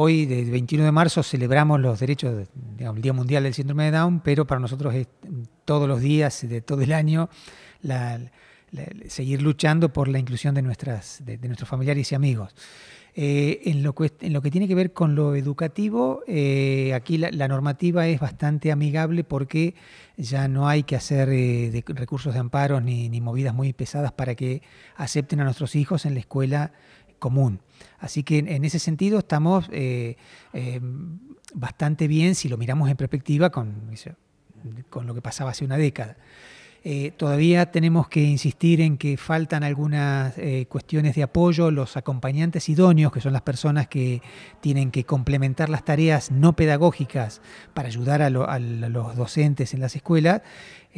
Hoy, del 21 de marzo, celebramos los derechos, del el Día Mundial del Síndrome de Down, pero para nosotros es mm, todos los días de todo el año seguir luchando por la inclusión de, nuestras, de, nuestros familiares y amigos. Eh, en, lo que, tiene que ver con lo educativo, eh, aquí la, normativa es bastante amigable porque ya no hay que hacer eh, recursos de amparo ni, ni, movidas muy pesadas para que acepten a nuestros hijos en la escuela común. Así que en ese sentido estamos eh, eh, bastante bien si lo miramos en perspectiva con, con lo que pasaba hace una década. Eh, todavía tenemos que insistir en que faltan algunas cuestiones de apoyo, los acompañantes idóneos, que son las personas que tienen que complementar las tareas no pedagógicas para ayudar a los docentes en las escuelas,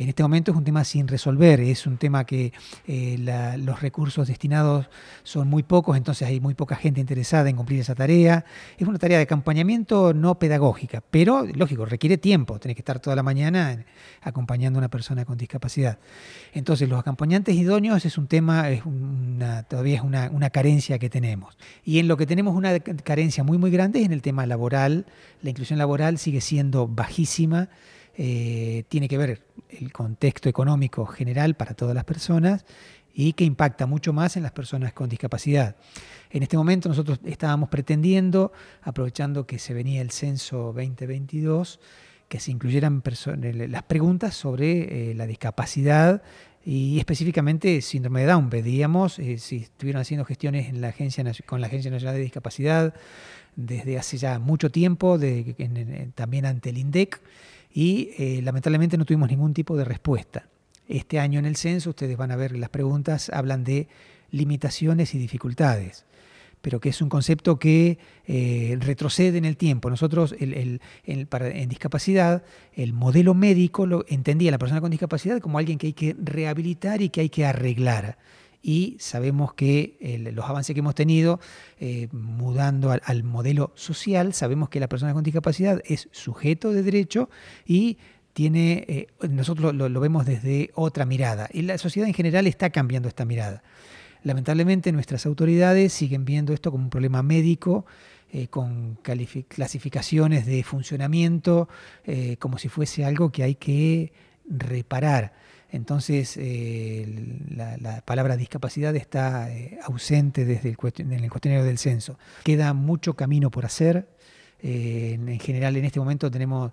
en este momento es un tema sin resolver, es un tema que eh, los recursos destinados son muy pocos, entonces hay muy poca gente interesada en cumplir esa tarea. Es una tarea de acompañamiento no pedagógica, pero lógico, requiere tiempo, tenés que estar toda la mañana acompañando a una persona con discapacidad. Entonces los acompañantes idóneos es un tema, es todavía es una, una carencia que tenemos. Y en lo que tenemos una carencia muy, muy grande es en el tema laboral, la inclusión laboral sigue siendo bajísima. Eh, tiene que ver el contexto económico general para todas las personas y que impacta mucho más en las personas con discapacidad. En este momento nosotros estábamos pretendiendo, aprovechando que se venía el censo 2022, que se incluyeran las preguntas sobre eh, la discapacidad y específicamente síndrome de Down. Pedíamos eh, si estuvieron haciendo gestiones en la agencia, con la Agencia Nacional de Discapacidad desde hace ya mucho tiempo, también ante el INDEC y eh, lamentablemente no tuvimos ningún tipo de respuesta. Este año en el censo, ustedes van a ver las preguntas, hablan de limitaciones y dificultades, pero que es un concepto que eh, retrocede en el tiempo. Nosotros, en discapacidad, el modelo médico lo entendía la persona con discapacidad como alguien que hay que rehabilitar y que hay que arreglar y sabemos que los avances que hemos tenido eh, mudando al, modelo social, sabemos que la persona con discapacidad es sujeto de derecho y tiene, eh, nosotros lo, vemos desde otra mirada. Y la sociedad en general está cambiando esta mirada. Lamentablemente nuestras autoridades siguen viendo esto como un problema médico, eh, con clasificaciones de funcionamiento, como si fuese algo que hay que reparar. Entonces, eh, la, palabra discapacidad está eh, ausente desde el, en el cuestionario del censo. Queda mucho camino por hacer. Eh, en general, en este momento tenemos,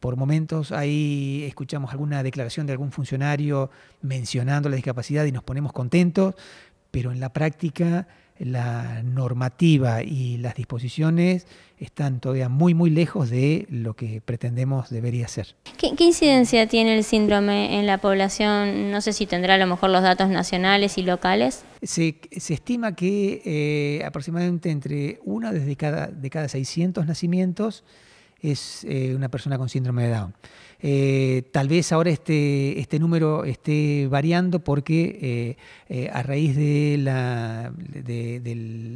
por momentos, ahí escuchamos alguna declaración de algún funcionario mencionando la discapacidad y nos ponemos contentos, pero en la práctica la normativa y las disposiciones están todavía muy, muy lejos de lo que pretendemos debería ser. ¿Qué, incidencia tiene el síndrome en la población? No sé si tendrá a lo mejor los datos nacionales y locales. Se, estima que eh, aproximadamente entre una desde cada, de cada 600 nacimientos es eh, una persona con síndrome de Down. Eh, tal vez ahora este, este, número esté variando porque eh, a raíz de la,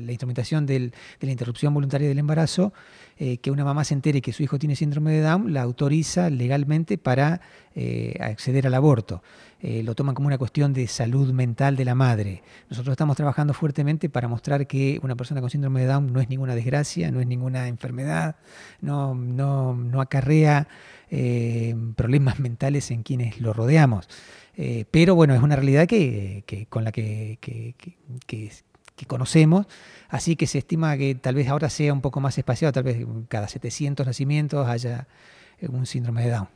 instrumentación de la interrupción voluntaria del embarazo, eh, que una mamá se entere que su hijo tiene síndrome de Down la autoriza legalmente para eh, acceder al aborto. Eh, lo toman como una cuestión de salud mental de la madre. Nosotros estamos trabajando fuertemente para mostrar que una persona con síndrome de Down no es ninguna desgracia, no es ninguna enfermedad, no, acarrea problemas mentales en quienes lo rodeamos. pero bueno, es una realidad que, con la que, que conocemos Así que se estima que tal vez ahora sea un poco más espaciado, tal vez cada 700 nacimientos haya eh, un síndrome de Down.